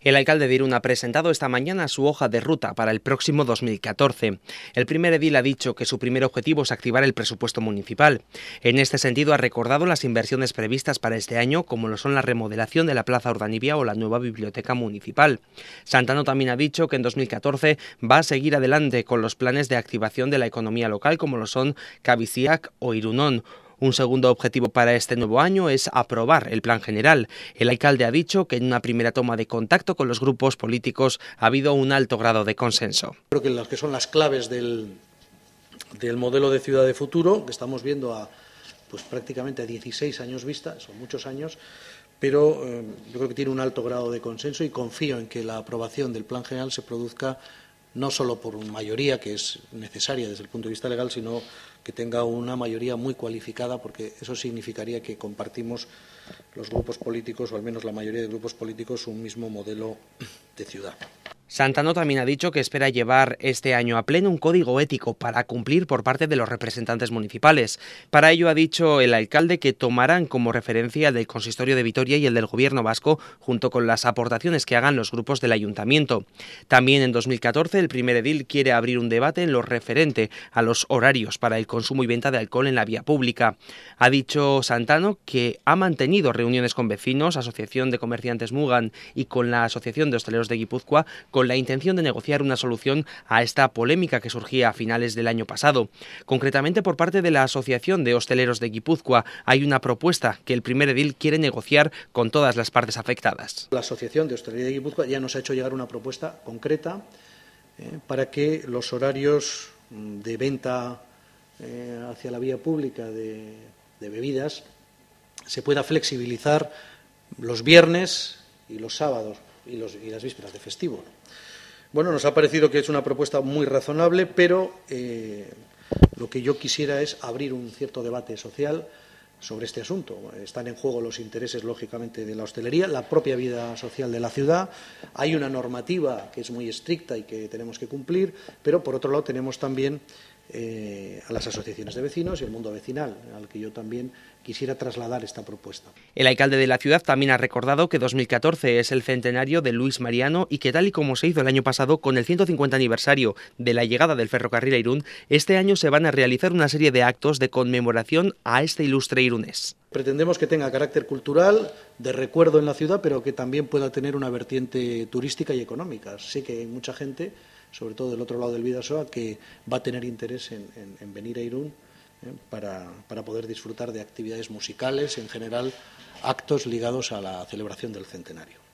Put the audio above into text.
El alcalde de Irún ha presentado esta mañana su hoja de ruta para el próximo 2014. El primer edil ha dicho que su primer objetivo es activar el presupuesto municipal. En este sentido ha recordado las inversiones previstas para este año, como lo son la remodelación de la Plaza Urdanibia o la nueva biblioteca municipal. Santano también ha dicho que en 2014 va a seguir adelante con los planes de activación de la economía local, como lo son Cabiciac o Irunón un segundo objetivo para este nuevo año es aprobar el plan general. El alcalde ha dicho que en una primera toma de contacto con los grupos políticos ha habido un alto grado de consenso. Creo que las que son las claves del, modelo de ciudad de futuro, que estamos viendo a pues prácticamente a 16 años vista, son muchos años, pero eh, yo creo que tiene un alto grado de consenso y confío en que la aprobación del plan general se produzca no solo por mayoría, que es necesaria desde el punto de vista legal, sino que tenga una mayoría muy cualificada, porque eso significaría que compartimos los grupos políticos, o al menos la mayoría de grupos políticos, un mismo modelo de ciudad. Santano también ha dicho que espera llevar este año a pleno un código ético para cumplir por parte de los representantes municipales. Para ello ha dicho el alcalde que tomarán como referencia el del consistorio de Vitoria y el del gobierno vasco, junto con las aportaciones que hagan los grupos del ayuntamiento. También en 2014 el primer edil quiere abrir un debate en lo referente a los horarios para el consumo y venta de alcohol en la vía pública. Ha dicho Santano que ha mantenido reuniones con vecinos, Asociación de Comerciantes Mugan y con la Asociación de Hosteleros de Guipúzcoa, con la intención de negociar una solución a esta polémica que surgía a finales del año pasado. Concretamente por parte de la Asociación de Hosteleros de Guipúzcoa hay una propuesta que el primer edil quiere negociar con todas las partes afectadas. La Asociación de Hostelería de Guipúzcoa ya nos ha hecho llegar una propuesta concreta eh, para que los horarios mm, de venta eh, hacia la vía pública de, de bebidas se pueda flexibilizar los viernes y los sábados y, las vísperas de festivo. Bueno, nos ha parecido que es una propuesta muy razonable, pero eh, lo que yo quisiera es abrir un cierto debate social sobre este asunto. Están en juego los intereses, lógicamente, de la hostelería, la propia vida social de la ciudad. Hay una normativa que es muy estricta y que tenemos que cumplir, pero, por otro lado, tenemos también eh, a las asociaciones de vecinos y el mundo vecinal, al que yo también quisiera trasladar esta propuesta. El alcalde de la ciudad también ha recordado que 2014 es el centenario de Luis Mariano y que tal y como se hizo el año pasado con el 150 aniversario de la llegada del ferrocarril a Irún, este año se van a realizar una serie de actos de conmemoración a este ilustre irunés. Pretendemos que tenga carácter cultural, de recuerdo en la ciudad, pero que también pueda tener una vertiente turística y económica. Sé que mucha gente sobre todo del otro lado del Vidasoa, que va a tener interés en, venir a Irún eh, para, para, poder disfrutar de actividades musicales, en general actos ligados a la celebración del centenario.